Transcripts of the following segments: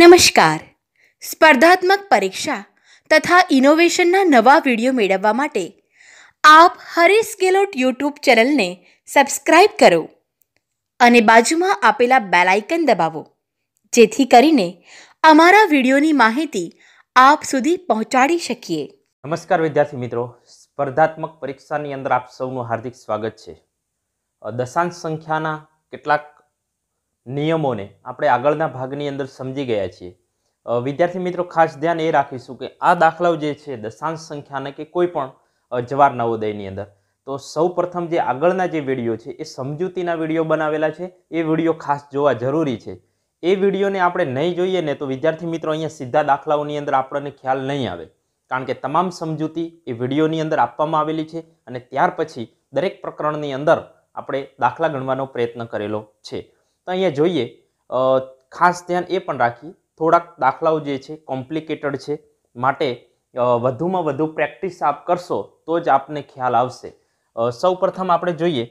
નમસ્કાર સ્પર્ધાત્મક પરીક્ષા તથા ઇનોવેશનના નવા વિડીયો મેળવવા માટે આપ હરીશ ગેલોટ યુટ્યુબ ચેનલને સબસ્ક્રાઇબ કરો અને બાજુમાં આપેલા બેલ આઇકન દબાવો જેથી કરીને અમારા વિડીયોની માહિતી આપ સુધી પહોંચાડી શકીએ નમસ્કાર વિદ્યાર્થી મિત્રો સ્પર્ધાત્મક પરીક્ષાની અંદર આપ સૌનું હાર્દિક સ્વાગત છે દશાંશ સંખ્યાના કેટલાક નિયમોને આપણે આગળના ભાગની અંદર સમજી ગયા છીએ વિદ્યાર્થી મિત્રો ખાસ ધ્યાન એ રાખીશું કે આ દાખલાઓ જે છે દશાંશ સંખ્યાને કે કોઈ પણ જવાર નવોદયની અંદર તો સૌ પ્રથમ જે આગળના જે વિડીયો છે એ સમજૂતીના વિડીયો બનાવેલા છે એ વિડીયો ખાસ જોવા જરૂરી છે એ વિડીયોને આપણે નહીં જોઈએ ને તો વિદ્યાર્થી મિત્રો અહીંયા સીધા દાખલાઓની અંદર આપણને ખ્યાલ નહીં આવે કારણ કે તમામ સમજૂતી એ વિડીયોની અંદર આપવામાં આવેલી છે અને ત્યાર પછી દરેક પ્રકરણની અંદર આપણે દાખલા ગણવાનો પ્રયત્ન કરેલો છે તો અહીંયા જોઈએ ખાસ ધ્યાન એ પણ રાખીએ થોડાક દાખલાઓ જે છે કોમ્પ્લિકેટેડ છે માટે વધુમાં વધુ પ્રેક્ટિસ આપ કરશો તો જ આપને ખ્યાલ આવશે સૌ પ્રથમ આપણે જોઈએ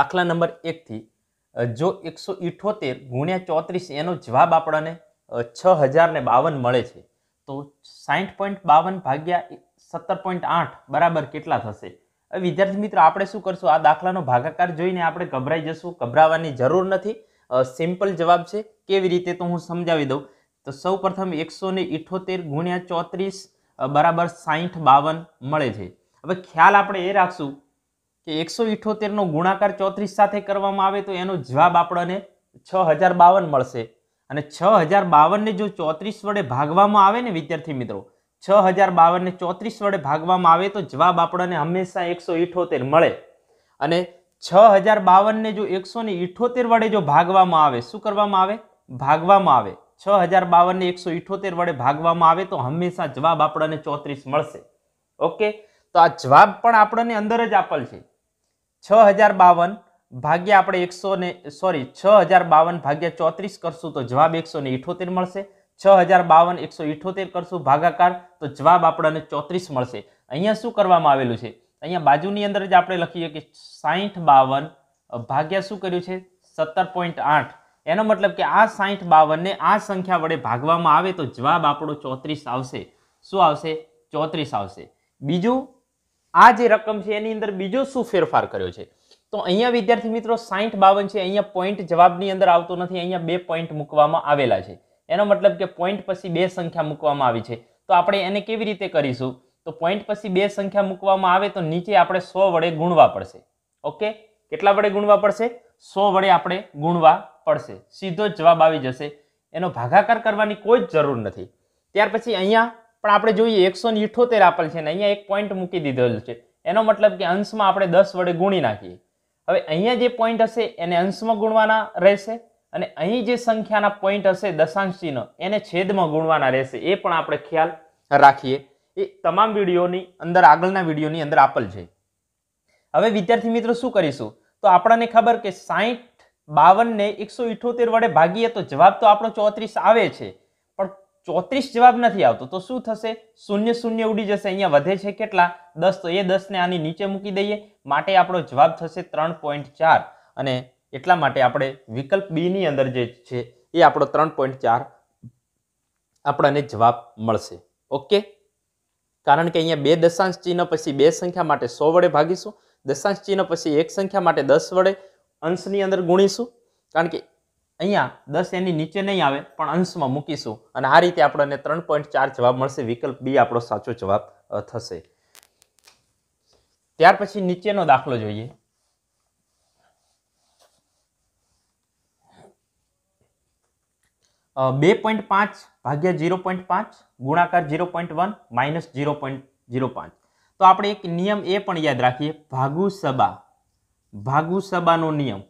દાખલા નંબર એકથી જો એકસો ઇઠોતેર ગુણ્યા ચોત્રીસ એનો જવાબ આપણને છ હજારને બાવન મળે છે તો સાઠ પોઈન્ટ બાવન ભાગ્યા સત્તર પોઈન્ટ આઠ બરાબર કેટલા થશે વિદ્યાર્થી મિત્રો આપણે શું કરશું આ દાખલાનો ભાગાકાર જોઈને આપણે ગભરાઈ જશું ગભરાવાની જરૂર નથી સિમ્પલ જવાબ છે કેવી રીતે તો હું સમજાવી દઉં તો સૌ પ્રથમ એકસો ગુણ્યા ચોત્રીસ બરાબર સાહીઠ બાવન મળે છે હવે ખ્યાલ આપણે એ રાખશું કે એકસો ઇઠોતેરનો ગુણાકાર ચોત્રીસ સાથે કરવામાં આવે તો એનો જવાબ આપણને છ હજાર બાવન મળશે અને છ હજાર બાવનને જો ચોત્રીસ વડે ભાગવામાં આવે ને વિદ્યાર્થી મિત્રો છ હજાર બાવનને ચોત્રીસ વડે ભાગવામાં આવે તો જવાબ આપણને હંમેશા એકસો ઇઠોતેર મળે અને છ હજાર બાવનને જો એકસો ને ઇઠોતેર વડે જો ભાગવામાં આવે શું કરવામાં આવે ભાગવામાં આવે છ હજાર બાવનને એકસો ઇઠોતેર વડે ભાગવામાં આવે તો હંમેશા જવાબ આપણને ચોત્રીસ મળશે ઓકે તો આ જવાબ પણ આપણને અંદર જ આપેલ છે છ હજાર બાવન ભાગ્યા આપણે એકસો ને સોરી છ હજાર બાવન ભાગ્યા ચોત્રીસ કરશું તો જવાબ એકસો ને ઇઠોતેર મળશે છ હજાર બાવન એકસો ઇઠોતેર કરશું ભાગાકાર તો જવાબ આપણને ચોત્રીસ મળશે અહીંયા શું કરવામાં આવેલું છે અહીંયા બાજુની અંદર જ આપણે લખીએ કે સાહીઠ બાવન ભાગ્યા શું કર્યું છે સત્તર પોઈન્ટ આઠ એનો મતલબ કે આ સાહીઠ બાવનને આ સંખ્યા વડે ભાગવામાં આવે તો જવાબ આપણો ચોત્રીસ આવશે શું આવશે ચોત્રીસ આવશે બીજું આ જે રકમ છે એની અંદર બીજો શું ફેરફાર કર્યો છે તો અહીંયા વિદ્યાર્થી મિત્રો સાહીઠ બાવન છે અહીંયા પોઈન્ટ જવાબની અંદર આવતો નથી અહીંયા બે પોઈન્ટ મૂકવામાં આવેલા છે એનો મતલબ કે પોઈન્ટ પછી બે સંખ્યા મૂકવામાં આવી છે તો આપણે એને કેવી રીતે કરીશું તો પોઈન્ટ પછી બે સંખ્યા મૂકવામાં આવે તો નીચે આપણે સો વડે ગુણવા પડશે ઓકે કેટલા વડે ગુણવા પડશે સો વડે આપણે ગુણવા પડશે સીધો જ જવાબ આવી જશે એનો ભાગાકાર કરવાની કોઈ જ જરૂર નથી ત્યાર પછી અહીંયા પણ આપણે જોઈએ એકસો ને ઇઠોતેર આપેલ છે ને અહીંયા એક પોઈન્ટ મૂકી દીધેલું છે એનો મતલબ કે અંશમાં આપણે દસ વડે ગુણી નાખીએ હવે અહીંયા જે પોઈન્ટ હશે એને અંશમાં ગુણવાના રહેશે અને અહીં જે સંખ્યાના પોઈન્ટ હશે દશાંશ ચિહ્ન એને છેદમાં ગુણવાના રહેશે એ પણ આપણે ખ્યાલ રાખીએ એ તમામ વિડીયોની અંદર આગળના વિડીયોની અંદર આપેલ છે હવે વિદ્યાર્થી મિત્રો શું કરીશું તો આપણને ખબર કે સાહીઠ બાવનને એકસો ઇઠોતેર વડે ભાગીએ તો જવાબ તો આપણો ચોત્રીસ આવે છે પણ ચોત્રીસ જવાબ નથી આવતો તો શું થશે શૂન્ય શૂન્ય ઉડી જશે અહીંયા વધે છે કેટલા દસ તો એ દસને આની નીચે મૂકી દઈએ માટે આપણો જવાબ થશે ત્રણ પોઈન્ટ ચાર અને એટલા માટે આપણે વિકલ્પ બીની અંદર જે છે એ આપણો ત્રણ પોઈન્ટ ચાર આપણને જવાબ મળશે ઓકે કારણ કે અહીંયા બે દશાંશ ચિહ્ન પછી બે સંખ્યા માટે સો વડે ભાગીશું દશાંશ ચિહ્ન પછી એક સંખ્યા માટે દસ વડે અંશની અંદર ગુણીશું કારણ કે અહીંયા દસ એની નીચે નહીં આવે પણ અંશમાં મૂકીશું અને આ રીતે આપણને ત્રણ પોઈન્ટ ચાર જવાબ મળશે વિકલ્પ બી આપણો સાચો જવાબ થશે ત્યાર પછી નીચેનો દાખલો જોઈએ બે પોઈન્ટ પાંચ ભાગ્યા ઝીરો પોઈન્ટ પાંચ ગુણાકાર zero point one minus zero point zero પાંચ તો આપણે એક નિયમ એ પણ યાદ રાખીએ ભાગુ સબા ભાગુ સબાનો નિયમ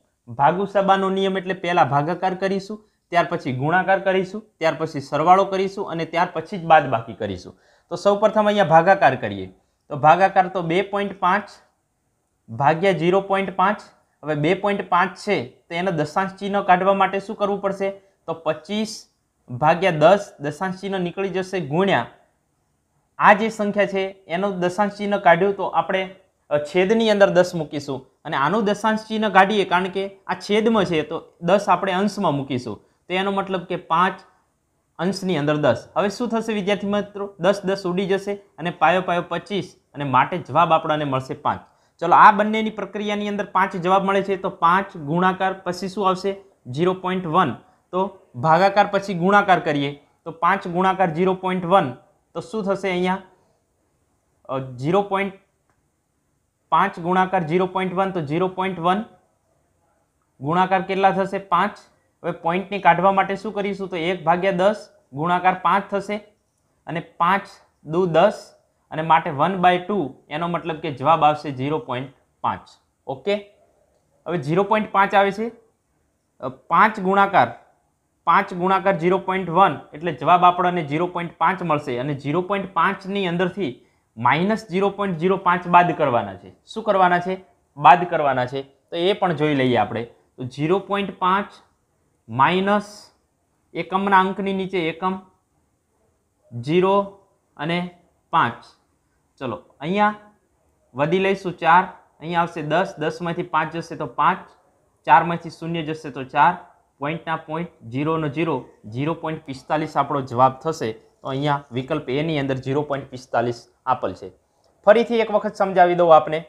ભાગુ સબાનો નિયમ એટલે પહેલાં ભાગાકાર કરીશું ત્યાર પછી ગુણાકાર કરીશું ત્યાર પછી સરવાળો કરીશું અને ત્યાર પછી જ બાદ બાકી કરીશું તો સૌ પ્રથમ અહીંયા ભાગાકાર કરીએ તો ભાગાકાર તો બે પોઈન્ટ પાંચ ભાગ્યા ઝીરો પોઈન્ટ પાંચ હવે બે પોઈન્ટ પાંચ છે તો એના દશાંશ ચિહ્ન કાઢવા માટે શું કરવું પડશે તો પચીસ ભાગ્યા દસ દશાંશ ચિહ્ન નીકળી જશે ગુણ્યા આ જે સંખ્યા છે એનું દશાંશ ચિહ્ન કાઢ્યું તો આપણે છેદની અંદર દસ મૂકીશું અને આનું દશાંશ ચિહ્ન કાઢીએ કારણ કે આ છેદમાં છે તો દસ આપણે અંશમાં મૂકીશું તો એનો મતલબ કે પાંચ અંશની અંદર દસ હવે શું થશે વિદ્યાર્થી મિત્રો દસ દસ ઉડી જશે અને પાયો પાયો પચીસ અને માટે જવાબ આપણાને મળશે પાંચ ચલો આ બંનેની પ્રક્રિયાની અંદર પાંચ જવાબ મળે છે તો પાંચ ગુણાકાર પછી શું આવશે ઝીરો પોઈન્ટ વન તો ભાગાકાર પછી ગુણાકાર કરીએ તો પાંચ ગુણાકાર ઝીરો પોઈન્ટ વન તો શું થશે અહીંયા ઝીરો પોઈન્ટ પાંચ ગુણાકાર ઝીરો પોઈન્ટ વન તો ઝીરો પોઈન્ટ વન ગુણાકાર કેટલા થશે પાંચ હવે પોઈન્ટને કાઢવા માટે શું કરીશું તો એક ભાગ્યા દસ ગુણાકાર પાંચ થશે અને પાંચ દુ દસ અને માટે વન બાય ટુ એનો મતલબ કે જવાબ આવશે ઝીરો પોઈન્ટ પાંચ ઓકે હવે ઝીરો પોઈન્ટ પાંચ આવે છે પાંચ ગુણાકાર પાંચ ગુણાકાર ઝીરો પોઈન્ટ વન એટલે જવાબ આપણને ઝીરો પોઈન્ટ પાંચ મળશે અને ઝીરો પોઈન્ટ પાંચની અંદરથી માઇનસ ઝીરો પોઈન્ટ ઝીરો પાંચ બાદ કરવાના છે શું કરવાના છે બાદ કરવાના છે તો એ પણ જોઈ લઈએ આપણે તો ઝીરો પોઈન્ટ પાંચ માઇનસ એકમના અંકની નીચે એકમ ઝીરો અને પાંચ ચલો અહીંયા વધી લઈશું ચાર અહીંયા આવશે દસ દસમાંથી પાંચ જશે તો પાંચ ચારમાંથી શૂન્ય જશે તો ચાર પોઈન્ટના પોઈન્ટ જીરોનો જીરો જીરો પોઈન્ટ પિસ્તાલીસ આપણો જવાબ થશે તો અહીંયા વિકલ્પ એની અંદર જીરો પોઈન્ટ પિસ્તાલીસ આપેલ છે ફરીથી એક વખત સમજાવી દઉં આપને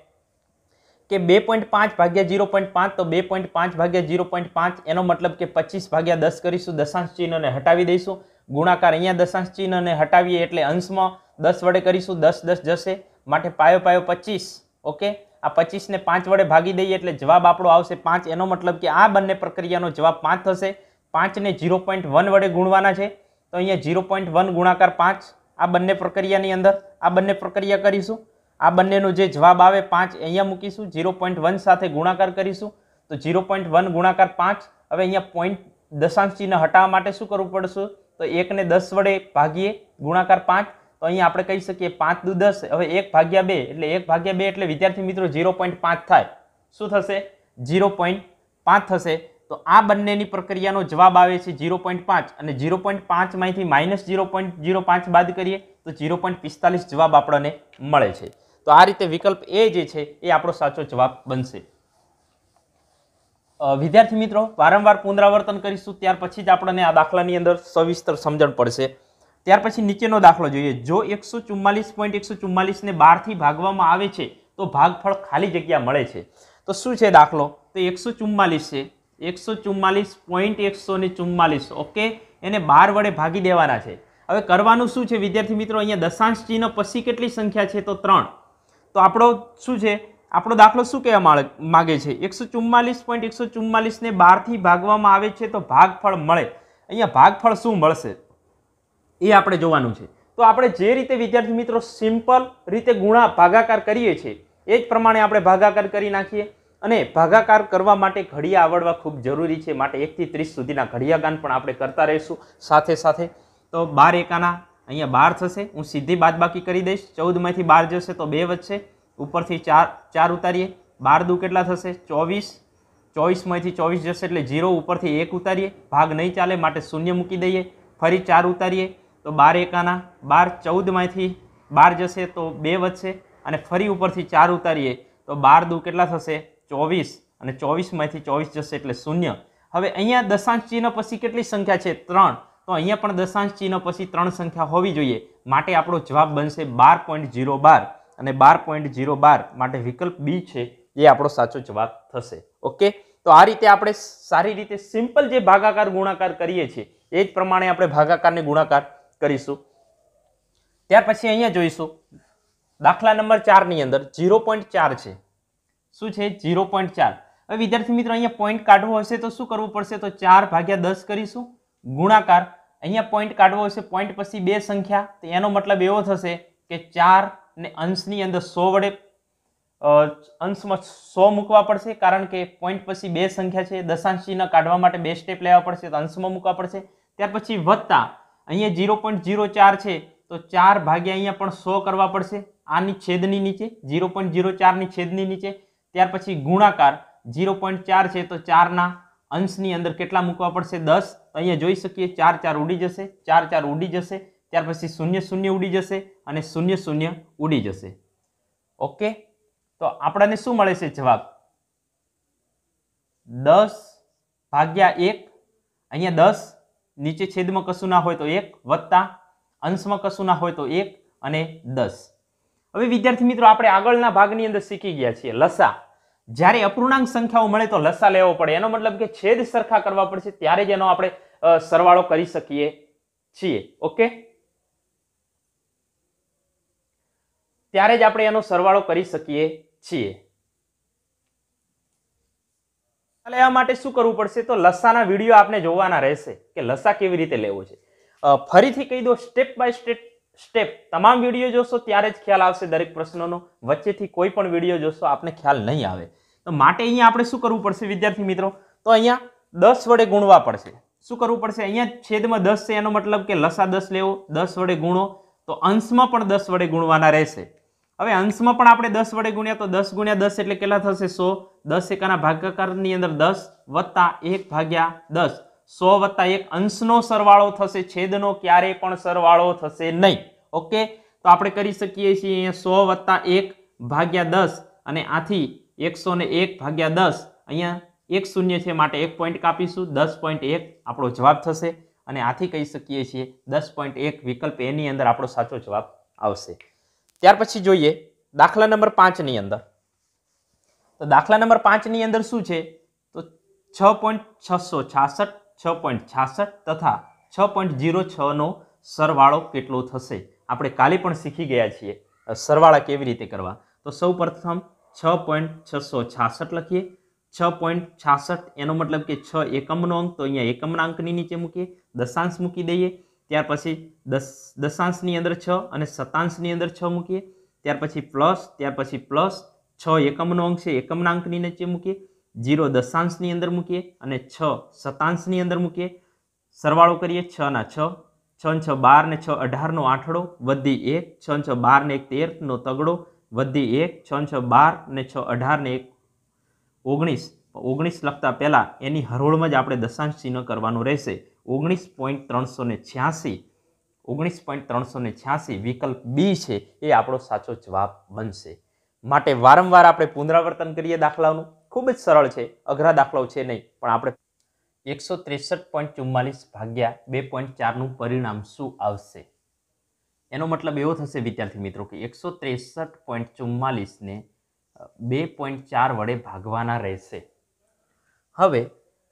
કે બે પોઈન્ટ પાંચ ભાગ્યા જીરો પોઈન્ટ પાંચ તો બે પોઈન્ટ પાંચ ભાગ્યા જીરો પોઈન્ટ પાંચ એનો મતલબ કે પચીસ ભાગ્યા દસ કરીશું દશાંશ ચિહ્નને હટાવી દઈશું ગુણાકાર અહીંયા દશાંશ ચિહ્નને હટાવીએ એટલે અંશમાં દસ વડે કરીશું દસ દસ જશે માટે પાયો પાયો પચીસ ઓકે આ પચીસને પાંચ વડે ભાગી દઈએ એટલે જવાબ આપણો આવશે પાંચ એનો મતલબ કે આ બંને પ્રક્રિયાનો જવાબ પાંચ થશે પાંચને ઝીરો પોઈન્ટ વન વડે ગુણવાના છે તો અહીંયા ઝીરો પોઈન્ટ વન ગુણાકાર પાંચ આ બંને પ્રક્રિયાની અંદર આ બંને પ્રક્રિયા કરીશું આ બંનેનો જે જવાબ આવે પાંચ અહીંયા મૂકીશું ઝીરો પોઈન્ટ વન સાથે ગુણાકાર કરીશું તો ઝીરો પોઈન્ટ વન ગુણાકાર પાંચ હવે અહીંયા પોઈન્ટ દશાંશ ચિહ્ન હટાવવા માટે શું કરવું પડશે તો એકને દસ વડે ભાગીએ ગુણાકાર પાંચ તો અહીં આપણે કહી શકીએ પાંચ દુ દસ હવે એક ભાગ્યા બે એટલે એક ભાગ્યા બે એટલે વિદ્યાર્થી મિત્રો ઝીરો પોઈન્ટ પાંચ થાય શું થશે ઝીરો પોઈન્ટ પાંચ થશે તો આ બંનેની પ્રક્રિયાનો જવાબ આવે છે ઝીરો પોઈન્ટ પાંચ અને ઝીરો પોઈન્ટ પાંચમાંથી માઇનસ ઝીરો પોઈન્ટ ઝીરો પાંચ બાદ કરીએ તો ઝીરો પોઈન્ટ પિસ્તાલીસ જવાબ આપણને મળે છે તો આ રીતે વિકલ્પ એ જે છે એ આપણો સાચો જવાબ બનશે વિદ્યાર્થી મિત્રો વારંવાર પુનરાવર્તન કરીશું ત્યાર પછી જ આપણને આ દાખલાની અંદર સવિસ્તર સમજણ પડશે ત્યાર પછી નીચેનો દાખલો જોઈએ જો એકસો ચુમ્માલીસ પોઈન્ટ એકસો ચુમ્માલીસને બારથી ભાગવામાં આવે છે તો ભાગફળ ખાલી જગ્યા મળે છે તો શું છે દાખલો તો એકસો ચુમ્માલીસ છે એકસો ચુમ્માલીસ પોઈન્ટ એકસો ને ચુમ્માલીસ ઓકે એને બાર વડે ભાગી દેવાના છે હવે કરવાનું શું છે વિદ્યાર્થી મિત્રો અહીંયા દશાંશ ચિહ્ન પછી કેટલી સંખ્યા છે તો ત્રણ તો આપણો શું છે આપણો દાખલો શું કહેવા માગે છે એકસો ચુમ્માલીસ પોઈન્ટ એકસો ચુમ્માલીસને બારથી ભાગવામાં આવે છે તો ભાગફળ મળે અહીંયા ભાગફળ શું મળશે એ આપણે જોવાનું છે તો આપણે જે રીતે વિદ્યાર્થી મિત્રો સિમ્પલ રીતે ગુણા ભાગાકાર કરીએ છીએ એ જ પ્રમાણે આપણે ભાગાકાર કરી નાખીએ અને ભાગાકાર કરવા માટે ઘડિયા આવડવા ખૂબ જરૂરી છે માટે એકથી ત્રીસ સુધીના ઘડિયાગાન પણ આપણે કરતા રહીશું સાથે સાથે તો બાર એકાના અહીંયા બાર થશે હું સીધી બાદબાકી કરી દઈશ ચૌદમાંથી બાર જશે તો બે વધશે ઉપરથી ચાર ચાર ઉતારીએ બાર દુ કેટલા થશે ચોવીસ ચોવીસમાંથી ચોવીસ જશે એટલે ઝીરો ઉપરથી એક ઉતારીએ ભાગ નહીં ચાલે માટે શૂન્ય મૂકી દઈએ ફરી ચાર ઉતારીએ તો બાર એકાના બાર ચૌદમાંથી બાર જશે તો બે વધશે અને ફરી ઉપરથી ચાર ઉતારીએ તો બાર દુ કેટલા થશે ચોવીસ અને ચોવીસમાંથી ચોવીસ જશે એટલે શૂન્ય હવે અહીંયા દશાંશ ચિહ્ન પછી કેટલી સંખ્યા છે ત્રણ તો અહીંયા પણ દશાંશ ચિહ્ન પછી ત્રણ સંખ્યા હોવી જોઈએ માટે આપણો જવાબ બનશે બાર પોઈન્ટ ઝીરો બાર અને બાર પોઈન્ટ ઝીરો બાર માટે વિકલ્પ બી છે એ આપણો સાચો જવાબ થશે ઓકે તો આ રીતે આપણે સારી રીતે સિમ્પલ જે ભાગાકાર ગુણાકાર કરીએ છીએ એ જ પ્રમાણે આપણે ભાગાકારને ગુણાકાર કરીશું ત્યાર પછી અહીંયા જોઈશું દાખલા નંબર ચારની અંદર ઝીરો પોઈન્ટ ચાર છે શું છે ઝીરો પોઈન્ટ ચાર હવે વિદ્યાર્થી મિત્રો અહીંયા પોઈન્ટ કાઢવો હશે તો શું કરવું પડશે તો ચાર ભાગ્યા દસ કરીશું ગુણાકાર અહીંયા પોઈન્ટ કાઢવો હશે પોઈન્ટ પછી બે સંખ્યા તો એનો મતલબ એવો થશે કે ચાર ને અંશની અંદર સો વડે અંશમાં સો મૂકવા પડશે કારણ કે પોઈન્ટ પછી બે સંખ્યા છે દશાંશ ચિહ્ન કાઢવા માટે બે સ્ટેપ લેવા પડશે તો અંશમાં મૂકવા પડશે ત્યાર પછી વત્તા અહીંયા ઝીરો પોઈન્ટ ઝીરો ચાર છે તો ચાર ભાગ્યા અહીંયા પણ સો કરવા પડશે આની છેદની નીચે જીરો પોઈન્ટ ઝીરો ચારની છેદની નીચે ત્યાર પછી ગુણાકાર ઝીરો પોઈન્ટ ચાર છે તો ચારના અંશની અંદર કેટલા મૂકવા પડશે દસ અહીંયા જોઈ શકીએ ચાર ચાર ઉડી જશે ચાર ચાર ઉડી જશે ત્યાર પછી શૂન્ય શૂન્ય ઉડી જશે અને શૂન્ય શૂન્ય ઉડી જશે ઓકે તો આપણને શું મળે છે જવાબ દસ ભાગ્યા એક અહીંયા દસ નીચે છેદમાં કશું ના હોય તો એક વત્તા અંશમાં કશું ના હોય તો એક અને દસ હવે વિદ્યાર્થી મિત્રો આપણે આગળના ભાગની અંદર શીખી ગયા છીએ લસા જ્યારે અપૂર્ણાંક સંખ્યાઓ મળે તો લસા લેવો પડે એનો મતલબ કે છેદ સરખા કરવા પડશે ત્યારે જ એનો આપણે સરવાળો કરી શકીએ છીએ ઓકે ત્યારે જ આપણે એનો સરવાળો કરી શકીએ છીએ ખ્યાલ લેવા માટે શું કરવું પડશે તો લસાના વિડીયો આપણે જોવાના રહેશે કે લસા કેવી રીતે લેવો છે ફરીથી કહી દો સ્ટેપ બાય સ્ટેપ સ્ટેપ તમામ વિડીયો જોશો ત્યારે જ ખ્યાલ આવશે દરેક પ્રશ્નોનો વચ્ચેથી કોઈ પણ વિડીયો જોશો આપને ખ્યાલ નહીં આવે તો માટે અહીંયા આપણે શું કરવું પડશે વિદ્યાર્થી મિત્રો તો અહીંયા દસ વડે ગુણવા પડશે શું કરવું પડશે અહીંયા છેદમાં દસ છે એનો મતલબ કે લસા દસ લેવો દસ વડે ગુણો તો અંશમાં પણ દસ વડે ગુણવાના રહેશે હવે અંશમાં પણ આપણે દસ વડે ગુણ્યા તો દસ ગુણ્યા દસ એટલે કેટલા થશે સો દસ એકાના ભાગાકારની અંદર દસ વત્તા એક ભાગ્યા દસ સો વત્તા એક અંશનો સરવાળો થશે છેદનો ક્યારેય પણ સરવાળો થશે નહીં ઓકે તો આપણે કરી શકીએ છીએ અહીંયા સો વત્તા એક ભાગ્યા દસ અને આથી એકસો ને એક ભાગ્યા દસ અહીંયા એક શૂન્ય છે માટે એક પોઈન્ટ કાપીશું દસ પોઈન્ટ એક આપણો જવાબ થશે અને આથી કહી શકીએ છીએ દસ પોઈન્ટ એક વિકલ્પ એની અંદર આપણો સાચો જવાબ આવશે ત્યાર પછી જોઈએ દાખલા નંબર પાંચની અંદર તો દાખલા નંબર પાંચની અંદર શું છે તો છ પોઈન્ટ છસો છાસઠ છ પોઈન્ટ છાસઠ તથા છ પોઈન્ટ જીરો છનો સરવાળો કેટલો થશે આપણે કાલે પણ શીખી ગયા છીએ સરવાળા કેવી રીતે કરવા તો સૌ પ્રથમ છ પોઈન્ટ છસો છાસઠ લખીએ છ પોઈન્ટ છાસઠ એનો મતલબ કે છ એકમનો અંક તો અહીંયા એકમના અંકની નીચે મૂકીએ દશાંશ મૂકી દઈએ ત્યાર પછી દસ દશાંશની અંદર છ અને સતાંશની અંદર છ મૂકીએ ત્યાર પછી પ્લસ ત્યાર પછી પ્લસ છ એકમનો અંક છે એકમના અંકની નીચે મૂકીએ જીરો દશાંશની અંદર મૂકીએ અને છ શતાંશની અંદર મૂકીએ સરવાળો કરીએ છ ના છ છ છ બાર ને છ અઢારનો આઠડો વધી એક છ છ બાર ને એક તેરનો તગડો વધી એક છ છ બાર ને છ અઢાર ને એક ઓગણીસ ઓગણીસ લખતા પહેલાં એની હરોળમાં જ આપણે દશાંશ ચિહ્ન કરવાનું રહેશે ઓગણીસ પોઈન્ટ ત્રણસો ને છ્યાસી ઓગણીસ પોઈન્ટ ત્રણસો ને છ્યાસી વિકલ્પ બી છે એ આપણો સાચો જવાબ બનશે માટે વારંવાર આપણે પુનરાવર્તન કરીએ દાખલાઓનું ખૂબ જ સરળ છે અઘરા દાખલાઓ છે નહીં પણ આપણે એકસો ત્રેસઠ પોઈન્ટ ચુમ્માલીસ ભાગ્યા બે પોઈન્ટ ચારનું પરિણામ શું આવશે એનો મતલબ એવો થશે વિદ્યાર્થી મિત્રો કે એકસો ત્રેસઠ પોઈન્ટ ચુમ્માલીસને બે પોઈન્ટ ચાર વડે ભાગવાના રહેશે હવે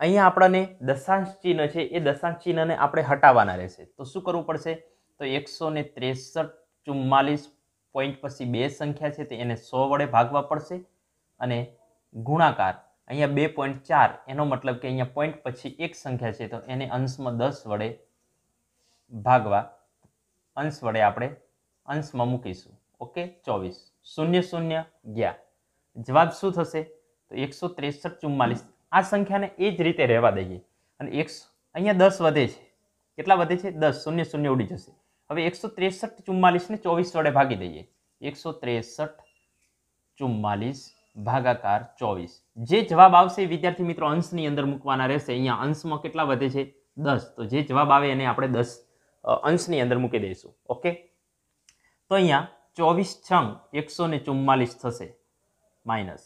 અહીંયા આપણને દશાંશ ચિહ્ન છે એ દશાંશ ચિહ્નને આપણે હટાવવાના રહેશે તો શું કરવું પડશે તો એકસો ને ત્રેસઠ ચુમ્માલીસ પોઈન્ટ પછી બે સંખ્યા છે તે એને સો વડે ભાગવા પડશે અને ગુણાકાર અહીંયા બે પોઈન્ટ ચાર એનો મતલબ કે અહીંયા પોઈન્ટ પછી એક સંખ્યા છે તો એને અંશમાં દસ વડે ભાગવા અંશ વડે આપણે અંશમાં મૂકીશું ઓકે ચોવીસ શૂન્ય શૂન્ય ગયા જવાબ શું થશે તો એકસો ત્રેસઠ ચુમ્માલીસ આ સંખ્યાને એ જ રીતે રહેવા દઈએ અને એકસો અહીંયા દસ વધે છે કેટલા વધે છે દસ શૂન્ય શૂન્ય ઉડી જશે હવે એકસો ત્રેસઠ ચુમ્માલીસને ચોવીસ વડે ભાગી દઈએ એકસો ત્રેસઠ ચુમ્માલીસ ભાગાકાર ચોવીસ જે જવાબ આવશે વિદ્યાર્થી મિત્રો અંશની અંદર મૂકવાના રહેશે અહીંયા અંશમાં કેટલા વધે છે દસ તો જે જવાબ આવે એને આપણે દસ અંશની અંદર મૂકી દઈશું ઓકે તો અહીંયા ચોવીસ છંગ એકસો ને ચુમ્માલીસ થશે માઇનસ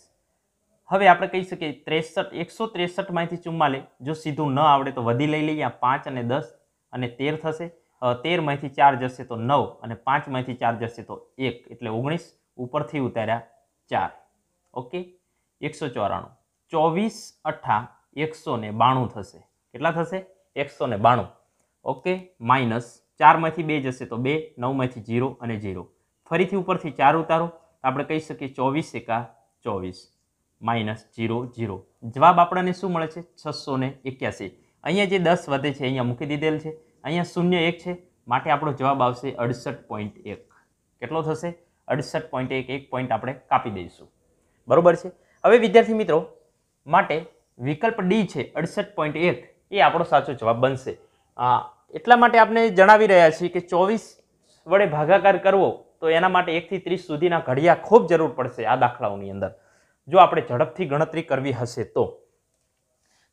હવે આપણે કહી શકીએ ત્રેસઠ એકસો ત્રેસઠમાંથી ચુમ્માલીસ જો સીધું ન આવડે તો વધી લઈ લઈએ પાંચ અને દસ અને તેર થશે તેરમાંથી ચાર જશે તો નવ અને પાંચમાંથી ચાર જશે તો એક એટલે ઓગણીસ ઉપરથી ઉતાર્યા ચાર ઓકે એકસો ચોરાણું ચોવીસ અઠ્ઠા એકસો ને બાણું થશે કેટલા થશે એકસો ને બાણું ઓકે માઇનસ ચારમાંથી બે જશે તો બે નવમાંથી જીરો અને જીરો ફરીથી ઉપરથી ચાર ઉતારો આપણે કહી શકીએ ચોવીસ એકા ચોવીસ માઇનસ જીરો જીરો જવાબ આપણને શું મળે છે છસો ને એક્યાસી અહીંયા જે દસ વધે છે અહીંયા મૂકી દીધેલ છે અહીંયા શૂન્ય એક છે માટે આપણો જવાબ આવશે અડસઠ પોઈન્ટ એક કેટલો થશે અડસઠ પોઈન્ટ એક એક પોઈન્ટ આપણે કાપી દઈશું બરાબર છે હવે વિદ્યાર્થી મિત્રો માટે વિકલ્પ ડી છે અડસઠ પોઈન્ટ એક એ આપણો સાચો જવાબ બનશે એટલા માટે આપણે જણાવી રહ્યા છીએ કે ચોવીસ વડે ભાગાકાર કરવો તો એના માટે એકથી ત્રીસ સુધીના ઘડિયા ખૂબ જરૂર પડશે આ દાખલાઓની અંદર જો આપણે ઝડપથી ગણતરી કરવી હશે તો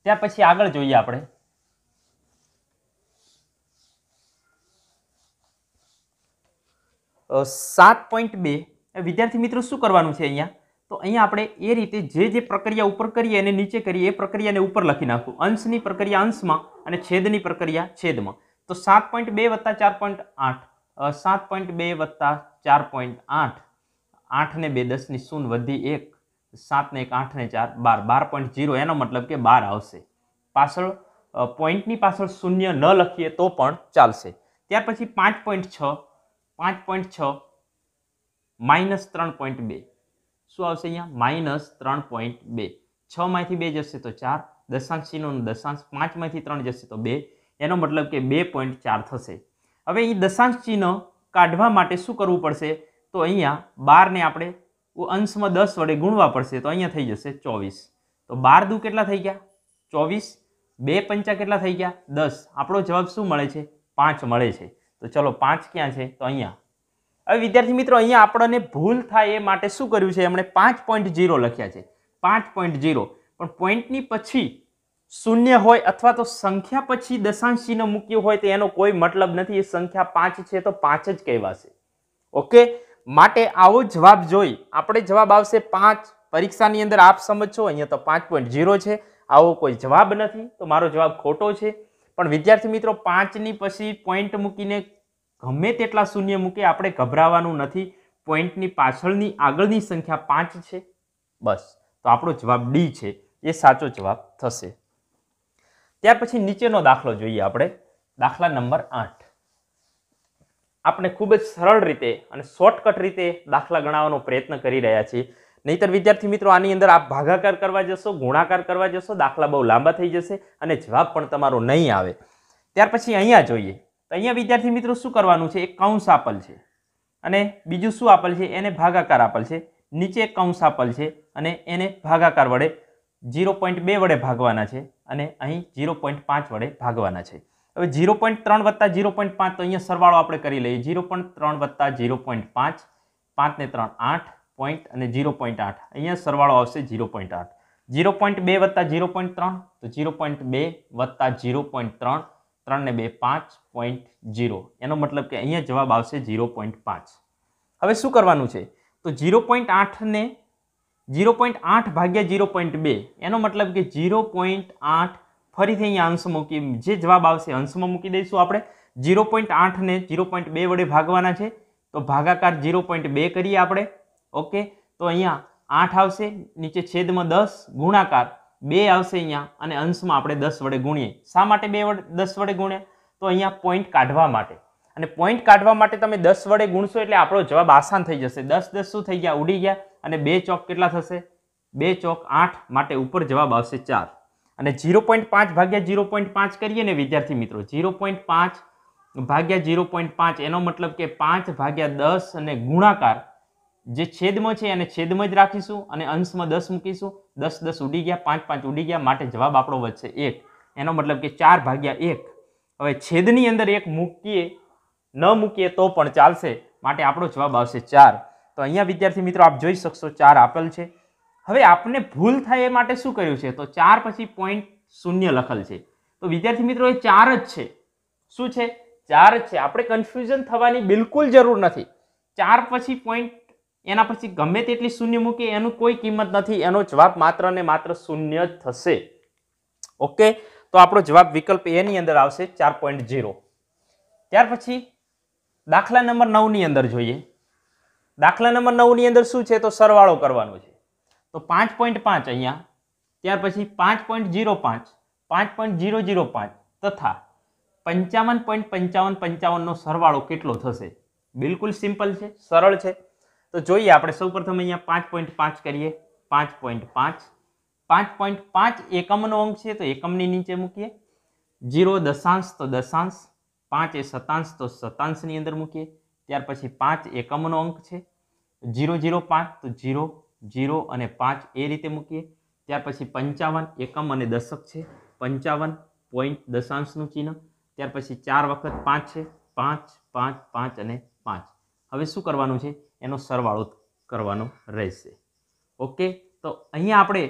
ત્યાર પછી આગળ જોઈએ આપણે સાત પોઈન્ટ બે વિદ્યાર્થી મિત્રો શું કરવાનું છે અહીંયા તો અહીંયા આપણે એ રીતે જે જે પ્રક્રિયા ઉપર કરીએ અને નીચે કરીએ એ પ્રક્રિયાને ઉપર લખી નાખું અંશની પ્રક્રિયા અંશમાં અને છેદની પ્રક્રિયા છેદમાં તો સાત પોઈન્ટ બે વત્તા ચાર પોઈન્ટ આઠ સાત પોઈન્ટ બે વત્તા ચાર પોઈન્ટ આઠ આઠને બે દસની શૂન વધી એક સાતને એક આઠને ચાર બાર બાર પોઈન્ટ જીરો એનો મતલબ કે બાર આવશે પાછળ પોઈન્ટની પાછળ શૂન્ય ન લખીએ તો પણ ચાલશે ત્યાર પછી પાંચ પોઈન્ટ છ પાંચ પોઈન્ટ છ માઇનસ ત્રણ પોઈન્ટ બે શું આવશે અહીંયા માઇનસ ત્રણ પોઈન્ટ બે છમાંથી બે જશે તો ચાર દશાંશ ચિહ્નો દશાંશ પાંચમાંથી ત્રણ જશે તો બે એનો મતલબ કે બે પોઈન્ટ ચાર થશે હવે અહીં દશાંશ ચિહ્ન કાઢવા માટે શું કરવું પડશે તો અહીંયા બારને આપણે અંશમાં દસ વડે ગુણવા પડશે તો અહીંયા થઈ જશે ચોવીસ તો બાર દુ કેટલા થઈ ગયા ચોવીસ બે પંચા કેટલા થઈ ગયા દસ આપણો જવાબ શું મળે છે પાંચ મળે છે તો ચલો પાંચ ક્યાં છે તો અહીંયા હવે વિદ્યાર્થી મિત્રો અહીંયા આપણને ભૂલ થાય એ માટે શું કર્યું છે એમણે પાંચ પોઈન્ટ જીરો લખ્યા છે પાંચ પોઈન્ટ જીરો પણ પોઈન્ટની પછી શૂન્ય હોય અથવા તો સંખ્યા પછી દશાંશ ચિહ્ન મૂક્યું હોય તો એનો કોઈ મતલબ નથી એ સંખ્યા પાંચ છે તો પાંચ જ કહેવાશે ઓકે માટે આવો જવાબ જોઈ આપણે જવાબ આવશે પાંચ પરીક્ષાની અંદર આપ સમજો અહીંયા તો પાંચ છે આવો કોઈ જવાબ નથી તો મારો જવાબ ખોટો છે પણ વિદ્યાર્થી મિત્રો પાંચની પછી પોઈન્ટ મૂકીને ગમે તેટલા શૂન્ય મૂકે આપણે ગભરાવાનું નથી પોઈન્ટની પાછળની આગળની સંખ્યા પાંચ છે બસ તો આપણો જવાબ ડી છે એ સાચો જવાબ થશે ત્યાર પછી નીચેનો દાખલો જોઈએ આપણે દાખલા નંબર આઠ આપણે ખૂબ જ સરળ રીતે અને શોર્ટકટ રીતે દાખલા ગણાવવાનો પ્રયત્ન કરી રહ્યા છીએ નહીંતર વિદ્યાર્થી મિત્રો આની અંદર આપ ભાગાકાર કરવા જશો ગુણાકાર કરવા જશો દાખલા બહુ લાંબા થઈ જશે અને જવાબ પણ તમારો નહીં આવે ત્યાર પછી અહીંયા જોઈએ તો અહીંયા વિદ્યાર્થી મિત્રો શું કરવાનું છે એક કૌંસ આપેલ છે અને બીજું શું આપેલ છે એને ભાગાકાર આપેલ છે નીચે કૌંસ આપેલ છે અને એને ભાગાકાર વડે જીરો પોઈન્ટ બે વડે ભાગવાના છે અને અહીં જીરો પોઈન્ટ પાંચ વડે ભાગવાના છે હવે જીરો પોઈન્ટ ત્રણ વત્તા જીરો પોઈન્ટ પાંચ તો અહીંયા સરવાળો આપણે કરી લઈએ ઝીરો પોઈન્ટ ત્રણ વત્તા ઝીરો પોઈન્ટ પાંચ પાંચને ત્રણ આઠ પોઈન્ટ અને ઝીરો પોઈન્ટ આઠ અહીંયા સરવાળો આવશે ઝીરો પોઈન્ટ આઠ ઝીરો પોઈન્ટ બે વત્તા ઝીરો પોઈન્ટ ત્રણ તો ઝીરો પોઈન્ટ બે વત્તા ઝીરો પોઈન્ટ ત્રણ ત્રણને બે પાંચ પોઈન્ટ ઝીરો એનો મતલબ કે અહીંયા જવાબ આવશે ઝીરો પોઈન્ટ પાંચ હવે શું કરવાનું છે તો ઝીરો પોઈન્ટ આઠને ઝીરો પોઈન્ટ આઠ ભાગ્યા ઝીરો પોઈન્ટ બે એનો મતલબ કે ઝીરો પોઈન્ટ આઠ ફરીથી અહીંયા અંશ મૂકી જે જવાબ આવશે અંશમાં મૂકી દઈશું આપણે ઝીરો પોઈન્ટ આઠને ઝીરો પોઈન્ટ બે વડે ભાગવાના છે તો ભાગાકાર ઝીરો પોઈન્ટ બે કરીએ આપણે ઓકે તો અહીંયા આઠ આવશે નીચે છેદમાં દસ ગુણાકાર બે આવશે અહીંયા અને અંશમાં આપણે દસ વડે ગુણીએ શા માટે બે વડે દસ વડે ગુણ્યા તો અહીંયા પોઈન્ટ કાઢવા માટે અને પોઈન્ટ કાઢવા માટે તમે દસ વડે ગુણશો એટલે આપણો જવાબ આસાન થઈ જશે દસ દસ શું થઈ ગયા ઉડી ગયા અને બે ચોક કેટલા થશે બે ચોક આઠ માટે ઉપર જવાબ આવશે ચાર અને ઝીરો પોઈન્ટ પાંચ ભાગ્યા ઝીરો પોઈન્ટ પાંચ કરીએ ને વિદ્યાર્થી મિત્રો ઝીરો પોઈન્ટ પાંચ ભાગ્યા ઝીરો પોઈન્ટ પાંચ એનો મતલબ કે પાંચ ભાગ્યા દસ અને ગુણાકાર જે છેદમાં છે એને છેદમાં જ રાખીશું અને અંશમાં દસ મૂકીશું દસ દસ ઉડી ગયા પાંચ પાંચ ઉડી ગયા માટે જવાબ આપણો વધશે એક એનો મતલબ કે ચાર ભાગ્યા એક હવે છેદની અંદર એક મૂકીએ ન મૂકીએ તો પણ ચાલશે માટે આપણો જવાબ આવશે ચાર તો અહીંયા વિદ્યાર્થી મિત્રો આપ જોઈ શકશો ચાર આપેલ છે હવે આપને ભૂલ થાય એ માટે શું કર્યું છે તો ચાર પછી પોઈન્ટ શૂન્ય લખેલ છે તો વિદ્યાર્થી મિત્રો એ ચાર જ છે શું છે ચાર જ છે આપણે કન્ફ્યુઝન થવાની બિલકુલ જરૂર નથી ચાર પછી પોઈન્ટ એના પછી ગમે તેટલી શૂન્ય મૂકીએ એનું કોઈ કિંમત નથી એનો જવાબ માત્ર ને માત્ર શૂન્ય જ થશે ઓકે તો આપણો જવાબ વિકલ્પ એની અંદર આવશે ચાર પોઈન્ટ ઝીરો ત્યાર પછી દાખલા નંબર નવની અંદર જોઈએ દાખલા નંબર નવની અંદર શું છે તો સરવાળો કરવાનો છે તો પાંચ પોઈન્ટ પાંચ અહીંયા ત્યાર પછી પાંચ પોઈન્ટ ઝીરો પાંચ પાંચ પોઈન્ટ ઝીરો ઝીરો પાંચ તથા પંચાવન પોઈન્ટ પંચાવન પંચાવનનો સરવાળો કેટલો થશે બિલકુલ સિમ્પલ છે સરળ છે તો જોઈએ આપણે સૌ પ્રથમ અહીંયા પાંચ પોઈન્ટ પાંચ કરીએ પાંચ પોઈન્ટ પાંચ પાંચ પોઈન્ટ પાંચ એકમનો અંક છે તો એકમની નીચે મૂકીએ જીરો દશાંશ તો દશાંશ પાંચ એ સતાંશ તો સતાંશની અંદર મૂકીએ ત્યાર પછી પાંચ એકમનો અંક છે જીરો જીરો પાંચ તો જીરો જીરો અને પાંચ એ રીતે મૂકીએ ત્યાર પછી પંચાવન એકમ અને દશક છે પંચાવન પોઈન્ટ દશાંશનું ચિહ્ન ત્યાર પછી ચાર વખત પાંચ છે પાંચ પાંચ પાંચ અને પાંચ હવે શું કરવાનું છે એનો સરવાળો કરવાનો રહેશે ઓકે તો અહીંયા આપણે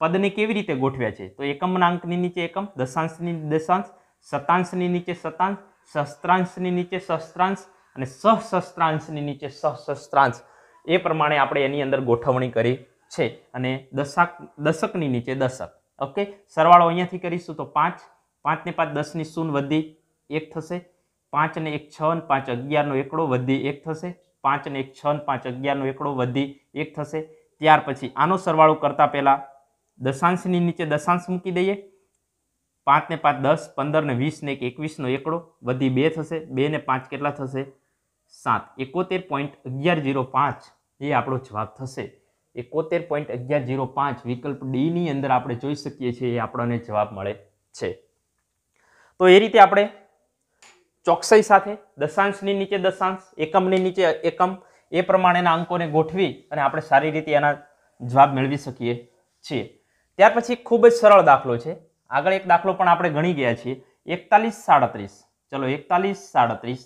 પદને કેવી રીતે ગોઠવ્યા છે તો એકમનાંકની નીચે એકમ દશાંશની દશાંશ શતાંશની નીચે શતાંશ શસ્ત્રાંશની નીચે શસ્ત્રાંશ અને સહસહસ્ત્રાંશની નીચે સહસહસ્ત્રાંશ એ પ્રમાણે આપણે એની અંદર ગોઠવણી કરી છે અને દશાક દશકની નીચે દશક ઓકે સરવાળો અહીંયાથી કરીશું તો પાંચ પાંચને પાંચ દસની શૂન વધી એક થશે પાંચ અને એક છ અને પાંચ અગિયારનો એકડો વધી એક થશે પાંચ ને એક છ અને પાંચ અગિયારનો એકડો વધી એક થશે ત્યાર પછી આનો સરવાળો કરતા પહેલાં દશાંશની નીચે દશાંશ મૂકી દઈએ પાંચને પાંચ દસ પંદર ને વીસ ને એક એકવીસનો એકડો વધી બે થશે બે ને પાંચ કેટલા થશે સાત એકોતેર પોઈન્ટ અગિયાર જીરો પાંચ એ આપણો જવાબ થશે એકોતેર પોઈન્ટ અગિયાર જીરો પાંચ વિકલ્પ ડીની અંદર આપણે જોઈ શકીએ છીએ એ આપણને જવાબ મળે છે તો એ રીતે આપણે ચોકસાઈ સાથે દશાંશની નીચે દશાંશ એકમની નીચે એકમ એ પ્રમાણેના અંકોને ગોઠવી અને આપણે સારી રીતે એના જવાબ મેળવી શકીએ છીએ ત્યાર પછી ખૂબ જ સરળ દાખલો છે આગળ એક દાખલો પણ આપણે ગણી ગયા છીએ એકતાલીસ સાડત્રીસ ચલો એકતાલીસ સાડત્રીસ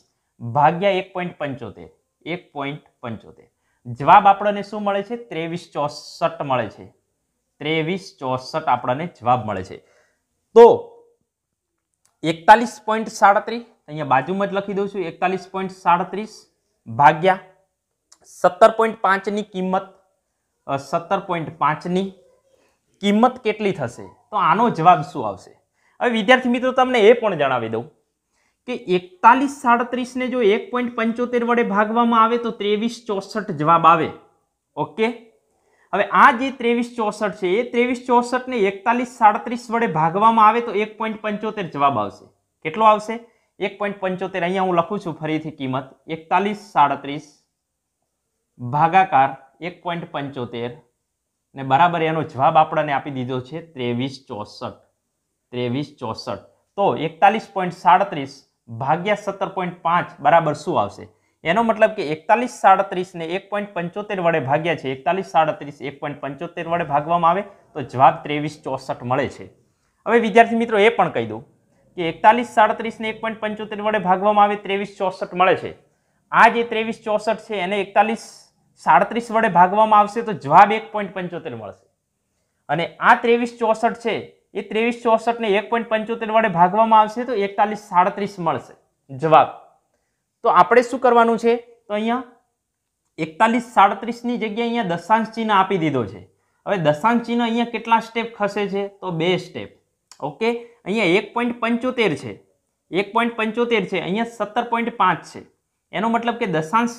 ભાગ્યા એક પોઈન્ટ પંચોતેર એક પોઈન્ટ પંચોતેર જવાબ આપણને શું મળે છે ત્રેવીસ ચોસઠ મળે છે ત્રેવીસ ચોસઠ આપણને જવાબ મળે છે તો એકતાલીસ પોઈન્ટ સાડત્રીસ અહીંયા બાજુમાં જ લખી દઉં છું એકતાલીસ પોઈન્ટ સાડત્રીસ ભાગ્યા સત્તર પોઈન્ટ પાંચની કિંમત સત્તર પોઈન્ટ પાંચની કિંમત કેટલી થશે તો આનો જવાબ શું આવશે હવે વિદ્યાર્થી મિત્રો તમને એ પણ જણાવી દઉં કે એકતાલીસ સાડત્રીસને જો એક પોઈન્ટ પંચોતેર વડે ભાગવામાં આવે તો ત્રેવીસ ચોસઠ જવાબ આવે ઓકે હવે આ જે ત્રેવીસ ચોસઠ છે એ ત્રેવીસ ચોસઠને એકતાલીસ સાડત્રીસ વડે ભાગવામાં આવે તો એક પોઈન્ટ પંચોતેર જવાબ આવશે કેટલો આવશે એક પોઈન્ટ પંચોતેર અહીંયા હું લખું છું ફરીથી કિંમત એકતાલીસ સાડત્રીસ ભાગાકાર એક પોઈન્ટ પંચોતેર ને બરાબર એનો જવાબ આપણને આપી દીધો છે ત્રેવીસ ચોસઠ ત્રેવીસ ચોસઠ તો એકતાલીસ પોઈન્ટ સાડત્રીસ ભાગ્યા સત્તર પોઈન્ટ પાંચ બરાબર શું આવશે એનો મતલબ કે એકતાલીસ સાડત્રીસને એક પોઈન્ટ પંચોતેર વડે ભાગ્યા છે એકતાલીસ સાડત્રીસ એક પોઈન્ટ પંચોતેર વડે ભાગવામાં આવે તો જવાબ ત્રેવીસ ચોસઠ મળે છે હવે વિદ્યાર્થી મિત્રો એ પણ કહી દઉં કે એકતાલીસ સાડત્રીસને એક પોઈન્ટ પંચોતેર વડે ભાગવામાં આવે ત્રેવીસ ચોસઠ મળે છે આ જે ત્રેવીસ ચોસઠ છે એને એકતાલીસ સાડત્રીસ વડે ભાગવામાં આવશે તો જવાબ એક પોઈન્ટ પંચોતેર મળશે અને આ ત્રેવીસ ચોસઠ છે એ ત્રેવીસ ચોસઠને એક પોઈન્ટ પંચોતેર વડે ભાગવામાં આવશે તો એકતાલીસ સાડત્રીસ મળશે જવાબ તો આપણે શું કરવાનું છે તો અહીંયા એકતાલીસ સાડત્રીસની જગ્યાએ અહીંયા દશાંશ ચિહ્ન આપી દીધો છે હવે દશાંશ ચિહ્ન અહીંયા કેટલા સ્ટેપ ખસે છે તો બે સ્ટેપ ઓકે અહીંયા એક પોઈન્ટ પંચોતેર છે એક પોઈન્ટ પંચોતેર છે અહીંયા સત્તર પોઈન્ટ પાંચ છે એનો મતલબ કે દશાંશ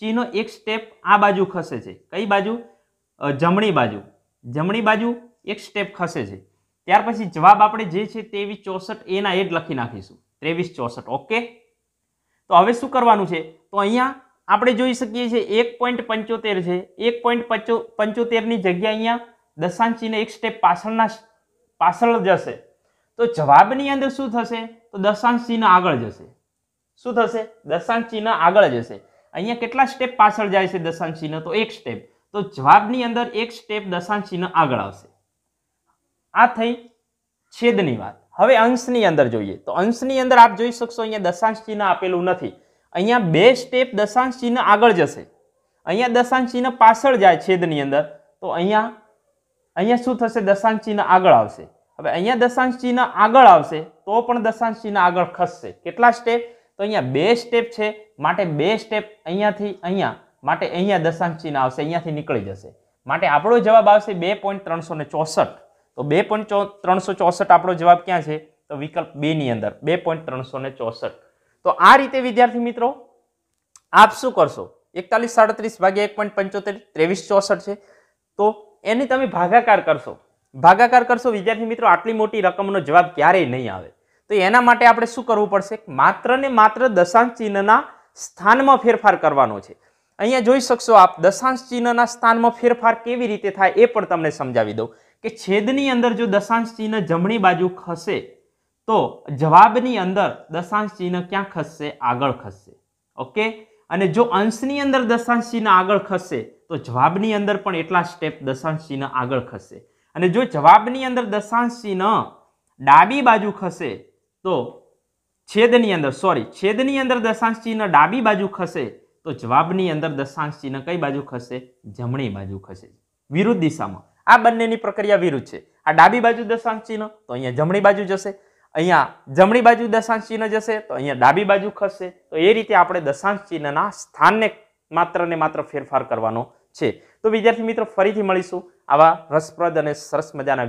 ચિહ્નો એક સ્ટેપ આ બાજુ ખસે છે કઈ બાજુ જમણી બાજુ જમણી બાજુ એક સ્ટેપ ખસે છે ત્યાર પછી જવાબ આપણે જે છે ત્રેવીસ ચોસઠ એના એ લખી નાખીશું ત્રેવીસ ચોસઠ ઓકે તો હવે શું કરવાનું છે તો અહીંયા આપણે જોઈ શકીએ છીએ એક પોઈન્ટ પંચોતેર છે એક પોઈન્ટ પંચો પંચોતેરની જગ્યા અહીંયા દશાંશ ચિહ્ન એક સ્ટેપ પાછળના પાછળ જશે તો જવાબની અંદર શું થશે તો દશાંશ ચિહ્ન આગળ જશે શું થશે દશાંશ ચિહ્ન આગળ જશે અહીંયા કેટલા સ્ટેપ પાછળ જાય છે દશાંશ ચિહ્ન તો એક સ્ટેપ તો જવાબની અંદર એક સ્ટેપ દશાંશ ચિહ્ન આગળ આવશે આ થઈ છેદની વાત હવે અંશની અંદર જોઈએ તો અંશની અંદર આપ જોઈ શકશો અહીંયા દશાંશ ચિહ્ન આપેલું નથી અહીંયા બે સ્ટેપ દશાંશ ચિહ્ન આગળ જશે અહીંયા દશાંશ ચિહ્ન પાછળ જાય છેદની અંદર તો અહીંયા અહીંયા શું થશે દશાંશ ચિહ્ન આગળ આવશે હવે અહીંયા દશાંશ ચિહ્ન આગળ આવશે તો પણ દશાંશ ચિહ્ન આગળ ખસશે કેટલા સ્ટેપ તો અહીંયા બે સ્ટેપ છે માટે બે સ્ટેપ અહીંયાથી અહીંયા માટે અહીંયા દશાંશ ચિહ્ન આવશે અહીંયાથી નીકળી જશે માટે આપણો જવાબ આવશે બે પોઈન્ટ ત્રણસો ચોસઠ તો બે ત્રણસો ચોસઠ આપણો જવાબ ક્યાં છે તો વિકલ્પ બેની અંદર બે પોઈન્ટ ત્રણસો ને ચોસઠ તો આ રીતે વિદ્યાર્થી મિત્રો આપ શું કરશો એકતાલીસ સાડત્રીસ ભાગ્યા એક પોઈન્ટ પંચોતેર ત્રેવીસ ચોસઠ છે તો એની તમે ભાગાકાર કરશો ભાગાકાર કરશો વિદ્યાર્થી મિત્રો આટલી મોટી રકમનો જવાબ ક્યારેય નહીં આવે તો એના માટે આપણે શું કરવું પડશે માત્ર ને માત્ર દશાંશ ચિહ્નના સ્થાનમાં ફેરફાર કરવાનો છે અહીંયા જોઈ શકશો આપ દશાંશ ચિહ્નના સ્થાનમાં ફેરફાર કેવી રીતે થાય એ પણ તમને સમજાવી દઉં કે છેદની અંદર જો દશાંશ ચિહ્ન જમણી બાજુ ખસે તો જવાબની અંદર દશાંશ ચિહ્ન ક્યાં ખસશે આગળ ખસશે ઓકે અને જો અંશની અંદર દશાંશ ચિહ્ન આગળ ખસશે તો જવાબની અંદર પણ એટલા સ્ટેપ દશાંશ ચિહ્ન આગળ ખસે અને જો જવાબની અંદર દશાંશ ચિહ્ન ડાબી બાજુ ખસે તો છેદની અંદર સોરી છેદની અંદર દશાંશ ચિહ્ન ડાબી બાજુ ખસે તો જવાબની અંદર દશાંશ ચિહ્ન કઈ બાજુ ખસે જમણી બાજુ ખસે વિરુદ્ધ દિશામાં આ બંનેની પ્રક્રિયા વિરુદ્ધ છે આ ડાબી બાજુ દશાંશ ચિહ્ન તો અહીંયા જમણી બાજુ જશે અહીંયા જમણી બાજુ દશાંશ ચિહ્ન જશે તો અહીંયા ડાબી બાજુ ખસે તો એ રીતે આપણે દશાંશ ચિહ્નના સ્થાનને માત્ર ને માત્ર ફેરફાર કરવાનો છે તો વિદ્યાર્થી મિત્રો ફરીથી મળીશું આવા રસપ્રદ અને સરસ મજાના